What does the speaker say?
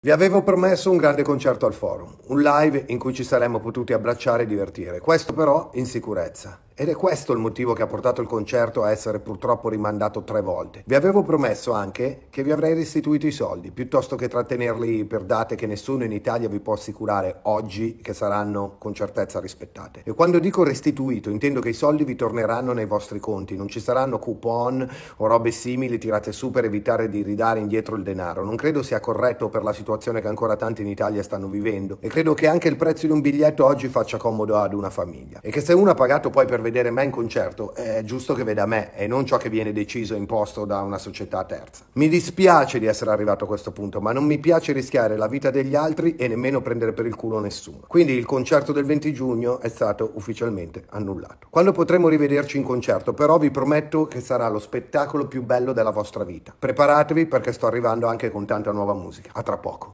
Vi avevo promesso un grande concerto al forum, un live in cui ci saremmo potuti abbracciare e divertire, questo però in sicurezza. Ed è questo il motivo che ha portato il concerto a essere purtroppo rimandato tre volte. Vi avevo promesso anche che vi avrei restituito i soldi, piuttosto che trattenerli per date che nessuno in Italia vi può assicurare oggi che saranno con certezza rispettate. E quando dico restituito, intendo che i soldi vi torneranno nei vostri conti, non ci saranno coupon o robe simili tirate su per evitare di ridare indietro il denaro. Non credo sia corretto per la situazione che ancora tanti in Italia stanno vivendo e credo che anche il prezzo di un biglietto oggi faccia comodo ad una famiglia. E che se uno ha pagato poi per vedere me in concerto, è giusto che veda me e non ciò che viene deciso e imposto da una società terza. Mi dispiace di essere arrivato a questo punto, ma non mi piace rischiare la vita degli altri e nemmeno prendere per il culo nessuno. Quindi il concerto del 20 giugno è stato ufficialmente annullato. Quando potremo rivederci in concerto, però vi prometto che sarà lo spettacolo più bello della vostra vita. Preparatevi perché sto arrivando anche con tanta nuova musica. A tra poco.